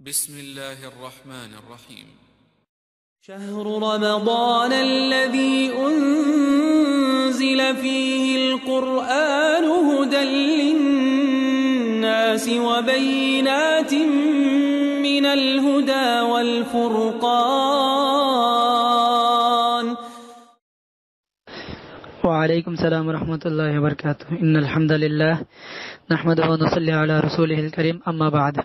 بسم الله الرحمن الرحيم شهر رمضان الذي أنزل فيه القرآن هدى للناس وبينات من الهدى والفرقان وعليكم السلام ورحمة الله وبركاته إن الحمد لله نحمده ونصلي على رسوله الكريم أما بعد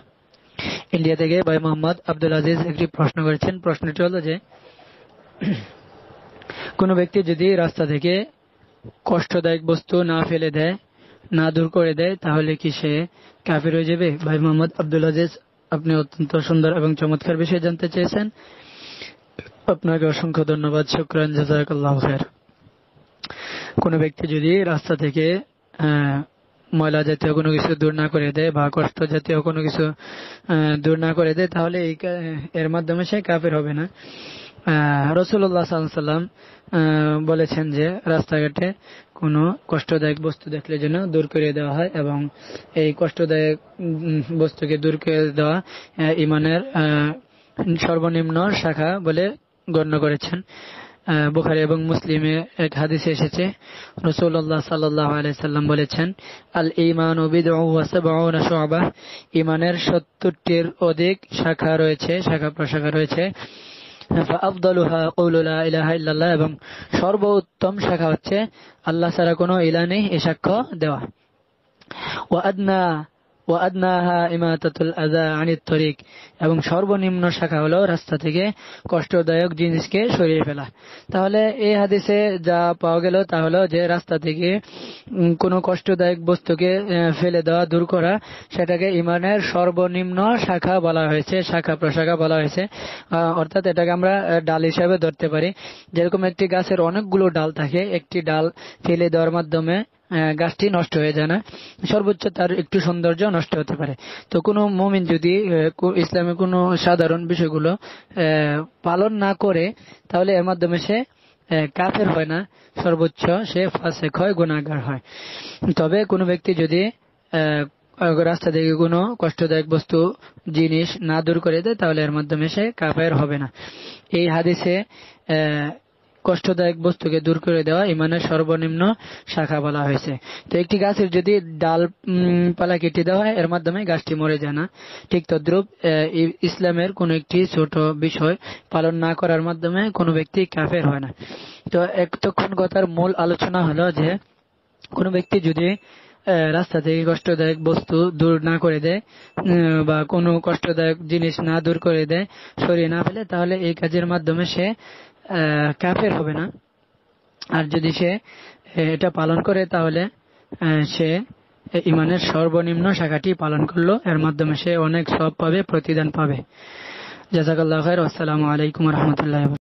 India থেকে ভাই মোহাম্মদ আব্দুল আজিজ একটি প্রশ্ন করেছেন প্রশ্নটি হল যে কোনো ব্যক্তি যদি রাস্তা থেকে কষ্টদায়ক বস্তু না ফেলে দেয় না দূর করে দেয় তাহলে কি সে কাফির হয়ে যাবে ভাই মোহাম্মদ আব্দুল আজিজ আপনি অত্যন্ত সুন্দর এবং চমৎকার বিষয়ে জানতে চেয়েছেন আপনাকে অসংখ্য ধন্যবাদ শুক্রান আল্লাহ খের কোনো ব্যক্তি যদি রাস্তা থেকে ময়লা জাতীয় কোনো কিছু দূর না করে দেয় বা কষ্ট জাতীয় কোনো কিছু দূর না করে দেয় তাহলে এই এর মাধ্যমে সে কাফের হবে না রসুল্লাহ সাল্লাম বলেছেন যে রাস্তাঘাটে কোনো কষ্টদায়ক বস্তু দেখলে যেন দূর করে দেওয়া হয় এবং এই কষ্টদায়ক বস্তুকে দূর করে দেওয়া ইমানের সর্বনিম্ন শাখা বলে গণ্য করেছেন বুখারি এবং মুসলিমে এক হাদিসে এসেছে রসুল্লাহ সাল্লাম বলেছেন আল ইমান ইমানের সত্তরটির অধিক শাখা রয়েছে শাখা প্রশাখা রয়েছে এবং সর্বোত্তম শাখা হচ্ছে আল্লাহ ছাড়া কোনো ইলা নেই এ সাক্ষ্য দেওয়া ও আদনা ও আদনাহা ইমাতাতুল আদা আনিত তরিক এবং সর্বনিম্ন শাখা হলো রাস্তা থেকে কষ্টদায়ক জিনিসকে সরিয়ে ফেলা তাহলে এই হাদিসে যা পাওয়া গেল তা হলো যে রাস্তা থেকে কোনো কষ্টদায়ক বস্তুকে ফেলে দেওয়া দূর করা সেটাকে ইমানের সর্বনিম্ন শাখা বলা হয়েছে শাখা প্রশাখা বলা হয়েছে অর্থাৎ এটাকে আমরা ডাল হিসাবে ধরতে পারি যেরকম একটি গাছের অনেকগুলো ডাল থাকে একটি ডাল ফেলে দেওয়ার মাধ্যমে গাছটি নষ্ট হয়ে যায় না সর্বোচ্চ তার একটু সৌন্দর্য নষ্ট হতে পারে তো কোনো মমিন যদি ইসলামে কোনো সাধারণ বিষয়গুলো পালন না করে তাহলে এর মাধ্যমে সে কাফের হয় না সর্বোচ্চ সে ফাঁসেক হয় গুণাগার হয় তবে কোনো ব্যক্তি যদি রাস্তা থেকে কোনো কষ্টদায়ক বস্তু জিনিস না দূর করে দেয় তাহলে এর মাধ্যমে সে কাফের হবে না এই হাদিসে কষ্টদায়ক বস্তুকে দূর করে দেওয়া ইমানের সর্বনিম্ন শাখা বলা হয়েছে তো একটি গাছের যদি ডাল পালা কেটে দেওয়া হয় এর মাধ্যমে গাছটি মরে যায় না ঠিক তদ্রুপ ইসলামের কোন একটি ছোট বিষয় পালন না করার মাধ্যমে কোনো ব্যক্তি কাফের হয় না তো এতক্ষণ কথার মূল আলোচনা হলো যে কোনো ব্যক্তি যদি রাস্তা থেকে কষ্টদায়ক বস্তু দূর না করে দেয় বা কোনো কষ্টদায়ক জিনিস না দূর করে দেয় সরিয়ে না ফেলে তাহলে এই কাজের মাধ্যমে সে কাফের হবে না আর যদি সে এটা পালন করে তাহলে সে ইমানের সর্বনিম্ন শাখাটি পালন করলো এর মাধ্যমে সে অনেক সব পাবে প্রতিদান পাবে জাজাকাল্লাহ আসসালামু আলাইকুম রহমতুল্লাহ